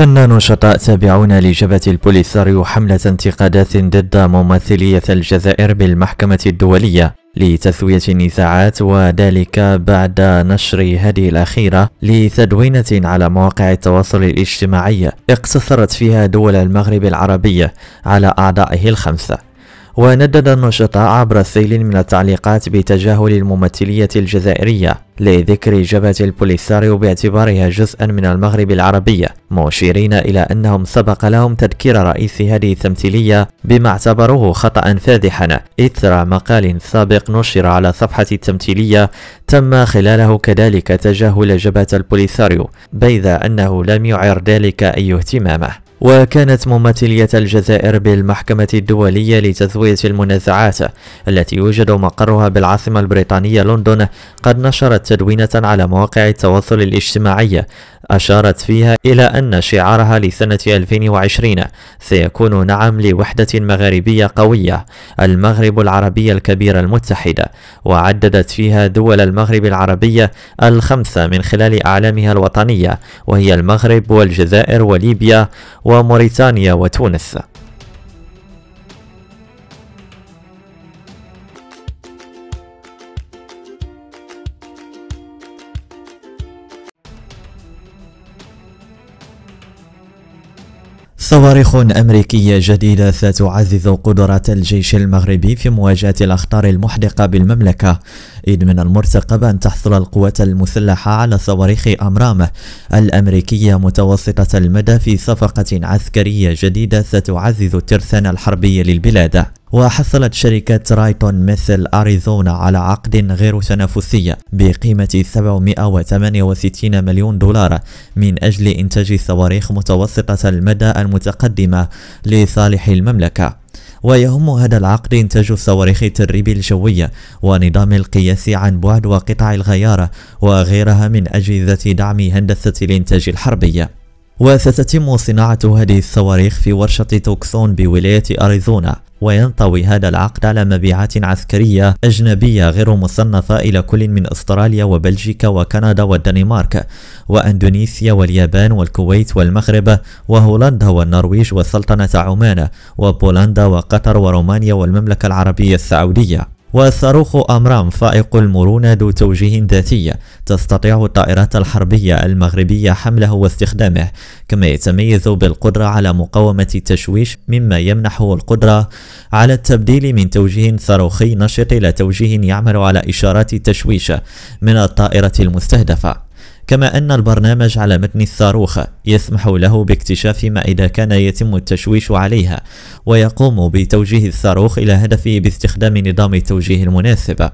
شن نشطاء تابعون لجبهة البوليساريو حملة انتقادات ضد ممثلية الجزائر بالمحكمة الدولية لتسوية النزاعات وذلك بعد نشر هذه الأخيرة لتدوينة على مواقع التواصل الاجتماعي اقتصرت فيها دول المغرب العربية على أعضائه الخمسة وندد النشطاء عبر سيل من التعليقات بتجاهل الممثلية الجزائرية لذكر جبهة البوليساريو باعتبارها جزءا من المغرب العربية مشيرين إلى أنهم سبق لهم تذكير رئيس هذه التمثيلية بما اعتبروه خطأ فادحا إثر مقال سابق نشر على صفحة التمثيلية تم خلاله كذلك تجاهل جبهة البوليساريو بيد أنه لم يعر ذلك أي اهتمامه وكانت ممثلية الجزائر بالمحكمة الدولية لتسوية المنازعات التي يوجد مقرها بالعاصمة البريطانية لندن قد نشرت تدوينة على مواقع التواصل الاجتماعي أشارت فيها إلى أن شعارها لسنة 2020 سيكون نعم لوحدة مغاربية قوية المغرب العربي الكبير المتحدة وعددت فيها دول المغرب العربية الخمسة من خلال أعلامها الوطنية وهي المغرب والجزائر وليبيا وموريتانيا وتونس صواريخ أمريكية جديدة ستعزز قدرة الجيش المغربي في مواجهة الأخطار المحدقة بالمملكة إذ من المرتقب أن تحصل القوات المسلحة على صواريخ أمرامه الأمريكية متوسطة المدى في صفقة عسكرية جديدة ستعزز الترسان الحربي للبلاد وحصلت شركة رايتون مثل أريزونا على عقد غير تنافسي بقيمة 768 مليون دولار من أجل إنتاج صواريخ متوسطة المدى المتقدمة لصالح المملكة ويهم هذا العقد إنتاج صواريخ التدريب الجوية ونظام القياس عن بعد وقطع الغيارة وغيرها من أجهزة دعم هندسة الإنتاج الحربي وستتم صناعة هذه الصواريخ في ورشة توكسون بولاية أريزونا وينطوي هذا العقد على مبيعات عسكرية أجنبية غير مصنفة إلى كل من أستراليا وبلجيكا وكندا والدنمارك وأندونيسيا واليابان والكويت والمغرب وهولندا والنرويج وسلطنة عمان وبولندا وقطر ورومانيا والمملكة العربية السعودية وصاروخ أمرام فائق المرونة ذو توجيه ذاتي تستطيع الطائرات الحربية المغربية حمله واستخدامه كما يتميز بالقدرة على مقاومة التشويش مما يمنحه القدرة على التبديل من توجيه صاروخي نشط إلى توجيه يعمل على إشارات التشويش من الطائرة المستهدفة كما أن البرنامج على متن الصاروخ يسمح له باكتشاف ما إذا كان يتم التشويش عليها ويقوم بتوجيه الصاروخ إلى هدفه باستخدام نظام التوجيه المناسب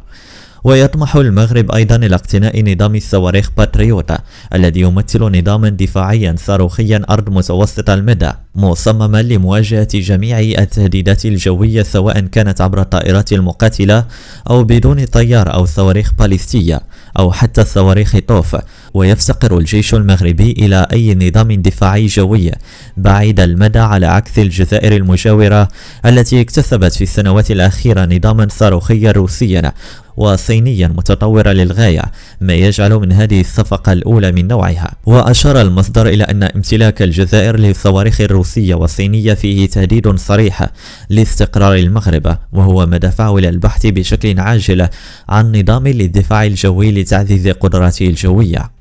ويطمح المغرب أيضا إلى اقتناء نظام الصواريخ باتريوتا الذي يمثل نظاما دفاعيا صاروخيا أرض متوسط المدى مصمما لمواجهة جميع التهديدات الجوية سواء كانت عبر الطائرات المقاتلة أو بدون طيار أو صواريخ باليستية أو حتى صواريخ طوف ويفتقر الجيش المغربي إلى أي نظام دفاعي جوي بعيد المدى على عكس الجزائر المجاورة التي اكتسبت في السنوات الأخيرة نظاما صاروخيا روسيا وصينيا متطورة للغاية ما يجعل من هذه الصفقة الأولى من نوعها وأشار المصدر إلى أن امتلاك الجزائر للصواريخ الروسية والصينية فيه تهديد صريح لاستقرار المغرب وهو ما دفعه إلى البحث بشكل عاجل عن نظام للدفاع الجوي لتعزيز قدراته الجوية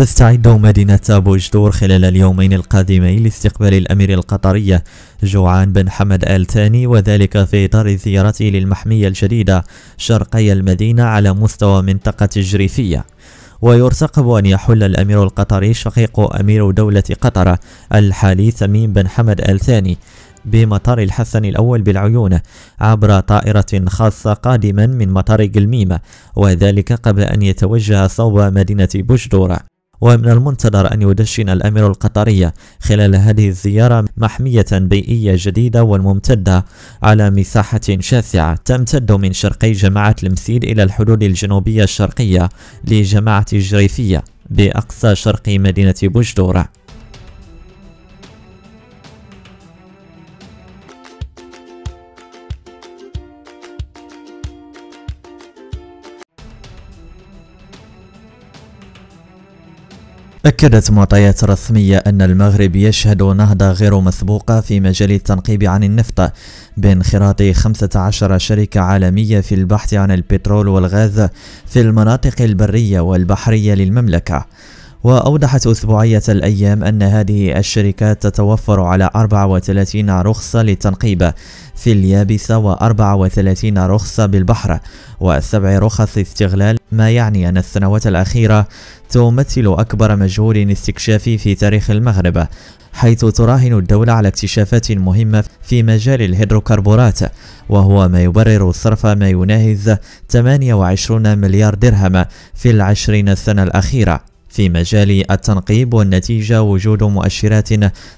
تستعد مدينة جدور خلال اليومين القادمين لاستقبال الأمير القطري جوعان بن حمد آل ثاني وذلك في إطار زيارته للمحمية الجديدة شرقي المدينة على مستوى منطقة الجريفية ويرتقب أن يحل الأمير القطري شقيق أمير دولة قطر الحالي ثمين بن حمد آل ثاني بمطار الحسن الأول بالعيون عبر طائرة خاصة قادما من مطار قلميمة وذلك قبل أن يتوجه صوب مدينة بوشدورة ومن المنتظر أن يدشن الأمير القطري خلال هذه الزيارة محمية بيئية جديدة والممتدة على مساحة شاسعة تمتد من شرقي جماعة المسيد إلى الحدود الجنوبية الشرقية لجماعة الجريفية بأقصى شرق مدينة بوجدورة أكدت معطيات رسمية أن المغرب يشهد نهضة غير مسبوقة في مجال التنقيب عن النفط بانخراط 15 شركة عالمية في البحث عن البترول والغاز في المناطق البرية والبحرية للمملكة وأوضحت أسبوعية الأيام أن هذه الشركات تتوفر على 34 رخصة للتنقيب في اليابسة و34 رخصة بالبحر وسبع رخص استغلال ما يعني أن السنوات الأخيرة تمثل أكبر مجهول استكشافي في تاريخ المغرب حيث تراهن الدولة على اكتشافات مهمة في مجال الهيدروكربونات وهو ما يبرر صرف ما يناهز 28 مليار درهم في العشرين السنة الأخيرة في مجال التنقيب والنتيجة وجود مؤشرات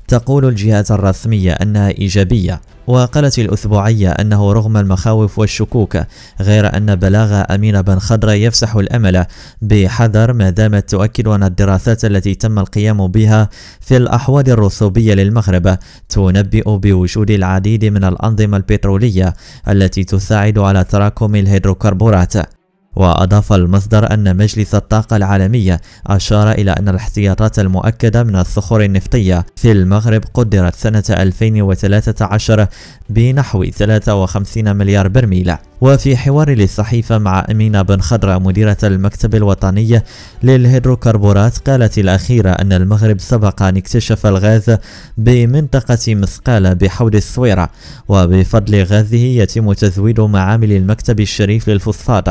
تقول الجهات الرسمية أنها إيجابية وقالت الأسبوعية أنه رغم المخاوف والشكوك غير أن بلاغ أمين بن خضر يفسح الأمل بحذر ما دامت تؤكد أن الدراسات التي تم القيام بها في الأحوال الرسوبية للمغرب تنبئ بوجود العديد من الأنظمة البترولية التي تساعد على تراكم الهيدروكربونات وأضاف المصدر أن مجلس الطاقة العالمية أشار إلى أن الاحتياطات المؤكدة من الصخور النفطية في المغرب قدرت سنة 2013 بنحو 53 مليار برميل وفي حوار للصحيفة مع أمينة بن خضرة مديرة المكتب الوطني للهيدروكربورات قالت الأخيرة أن المغرب سبق أن اكتشف الغاز بمنطقة مسقالة بحول الصويرة وبفضل غازه يتم تزويد معامل المكتب الشريف للفوسفات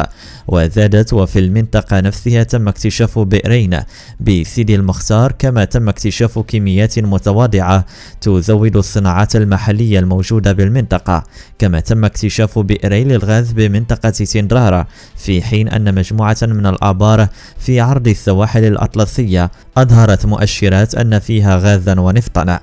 وزادت وفي المنطقة نفسها تم اكتشاف بئرين بسيدي المختار كما تم اكتشاف كميات متواضعة تزود الصناعات المحلية الموجودة بالمنطقة كما تم اكتشاف بئرين للغاز الانبعاث بمنطقة سندرارا في حين أن مجموعة من الآبار في عرض السواحل الأطلسية أظهرت مؤشرات أن فيها غازا ونفطا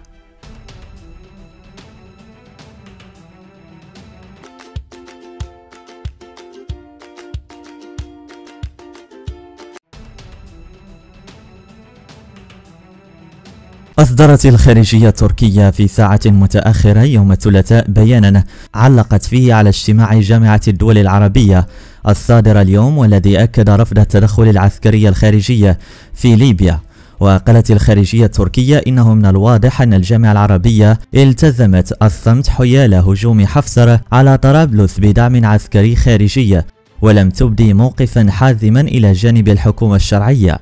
أصدرت الخارجية التركية في ساعة متأخرة يوم الثلاثاء بيانا علقت فيه على اجتماع جامعة الدول العربية الصادر اليوم والذي أكد رفض التدخل العسكري الخارجي في ليبيا وقالت الخارجية التركية إنه من الواضح أن الجامعة العربية التزمت الصمت حيال هجوم حفصر على طرابلس بدعم عسكري خارجي ولم تبدي موقفا حازما إلى جانب الحكومة الشرعية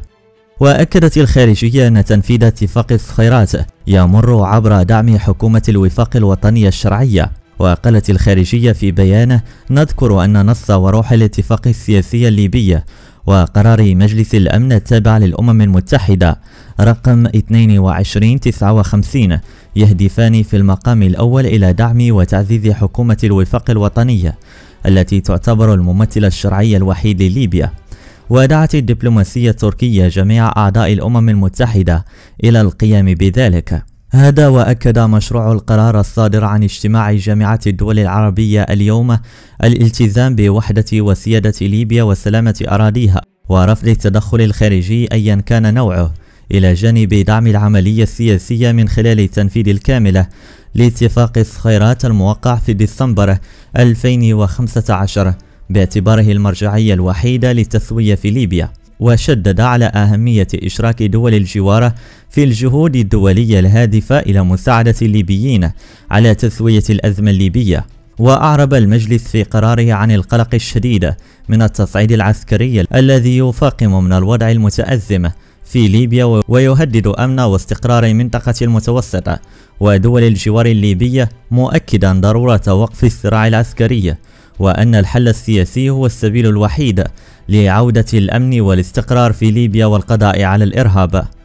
وأكدت الخارجية أن تنفيذ اتفاق الخيرات يمر عبر دعم حكومة الوفاق الوطني الشرعية وقالت الخارجية في بيانه نذكر أن نص وروح الاتفاق السياسي الليبي وقرار مجلس الأمن التابع للأمم المتحدة رقم 2259 يهدفان في المقام الأول إلى دعم وتعزيز حكومة الوفاق الوطنية التي تعتبر الممثل الشرعي الوحيد لليبيا ودعت الدبلوماسية التركية جميع أعضاء الأمم المتحدة إلى القيام بذلك هذا وأكد مشروع القرار الصادر عن اجتماع جامعة الدول العربية اليوم الالتزام بوحدة وسيادة ليبيا وسلامة أراضيها ورفض التدخل الخارجي أيا كان نوعه إلى جانب دعم العملية السياسية من خلال التنفيذ الكاملة لاتفاق الصخيرات الموقع في ديسمبر 2015 باعتباره المرجعية الوحيدة للتثوية في ليبيا وشدد على أهمية إشراك دول الجوار في الجهود الدولية الهادفة إلى مساعدة الليبيين على تثوية الأزمة الليبية وأعرب المجلس في قراره عن القلق الشديد من التصعيد العسكري الذي يفاقم من الوضع المتأزم في ليبيا ويهدد أمن واستقرار المنطقة المتوسطة ودول الجوار الليبية مؤكدا ضرورة وقف الصراع العسكري وأن الحل السياسي هو السبيل الوحيد لعودة الأمن والاستقرار في ليبيا والقضاء على الإرهاب